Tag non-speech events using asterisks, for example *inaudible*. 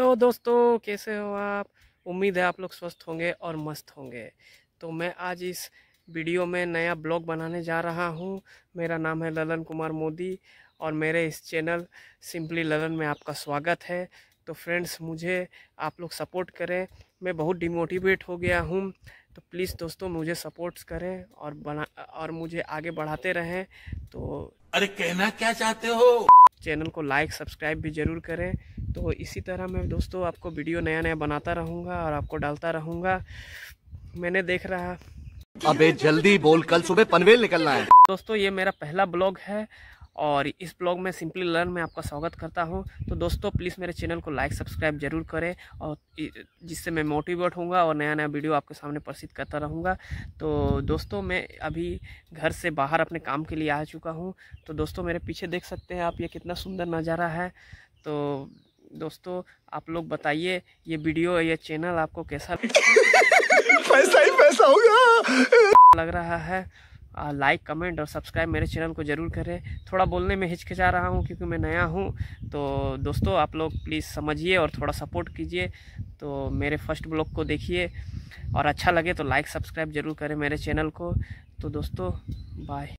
तो दोस्तों कैसे हो आप उम्मीद है आप लोग स्वस्थ होंगे और मस्त होंगे तो मैं आज इस वीडियो में नया ब्लॉग बनाने जा रहा हूँ मेरा नाम है ललन कुमार मोदी और मेरे इस चैनल सिंपली ललन में आपका स्वागत है तो फ्रेंड्स मुझे आप लोग सपोर्ट करें मैं बहुत डिमोटिवेट हो गया हूँ तो प्लीज़ दोस्तों मुझे सपोर्ट करें और बना और मुझे आगे बढ़ाते रहें तो अरे कहना क्या चाहते हो चैनल को लाइक सब्सक्राइब भी ज़रूर करें तो इसी तरह मैं दोस्तों आपको वीडियो नया नया बनाता रहूँगा और आपको डालता रहूँगा मैंने देख रहा अबे जल्दी बोल कल सुबह पनवेल निकलना है दोस्तों ये मेरा पहला ब्लॉग है और इस ब्लॉग में सिंपली लर्न में आपका स्वागत करता हूँ तो दोस्तों प्लीज़ मेरे चैनल को लाइक सब्सक्राइब जरूर करें और जिससे मैं मोटिवेट होऊंगा और नया नया वीडियो आपके सामने प्रसिद्ध करता रहूँगा तो दोस्तों मैं अभी घर से बाहर अपने काम के लिए आ चुका हूँ तो दोस्तों मेरे पीछे देख सकते हैं आप ये कितना सुंदर नज़ारा है तो दोस्तों आप लोग बताइए ये वीडियो ये चैनल आपको कैसा *laughs* पैसा ही पैसा गया लग रहा है लाइक कमेंट और सब्सक्राइब मेरे चैनल को ज़रूर करें थोड़ा बोलने में हिचकिचा रहा हूँ क्योंकि मैं नया हूँ तो दोस्तों आप लोग प्लीज़ समझिए और थोड़ा सपोर्ट कीजिए तो मेरे फर्स्ट ब्लॉग को देखिए और अच्छा लगे तो लाइक सब्सक्राइब ज़रूर करें मेरे चैनल को तो दोस्तों बाय